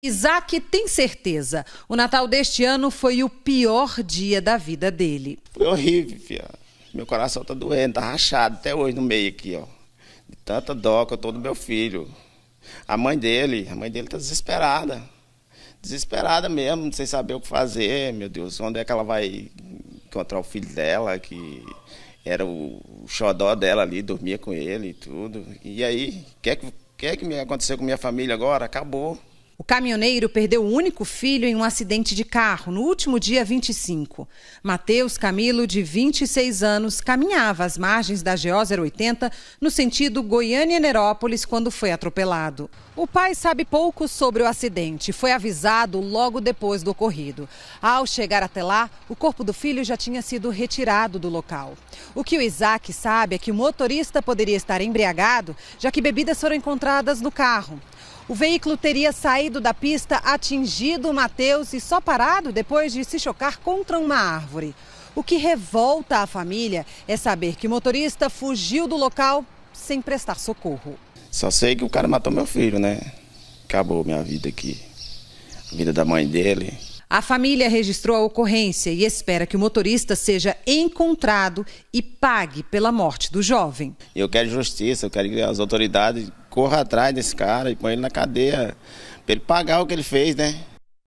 Isaac tem certeza. O Natal deste ano foi o pior dia da vida dele. Foi horrível, filha. Meu coração tá doendo, tá rachado até hoje no meio aqui, ó. De tanta dó que eu tô do meu filho. A mãe dele, a mãe dele tá desesperada. Desesperada mesmo, sem saber o que fazer. Meu Deus, onde é que ela vai encontrar o filho dela, que era o xodó dela ali, dormia com ele e tudo. E aí, o que é que, que, é que aconteceu com minha família agora? Acabou. O caminhoneiro perdeu o único filho em um acidente de carro no último dia 25. Mateus Camilo, de 26 anos, caminhava às margens da GO 080 no sentido Goiânia-Nerópolis quando foi atropelado. O pai sabe pouco sobre o acidente. Foi avisado logo depois do ocorrido. Ao chegar até lá, o corpo do filho já tinha sido retirado do local. O que o Isaac sabe é que o motorista poderia estar embriagado, já que bebidas foram encontradas no carro. O veículo teria saído da pista, atingido o Matheus e só parado depois de se chocar contra uma árvore. O que revolta a família é saber que o motorista fugiu do local sem prestar socorro. Só sei que o cara matou meu filho, né? Acabou minha vida aqui. A vida da mãe dele, a família registrou a ocorrência e espera que o motorista seja encontrado e pague pela morte do jovem. Eu quero justiça, eu quero que as autoridades corra atrás desse cara e põe ele na cadeia. Pra ele pagar o que ele fez, né?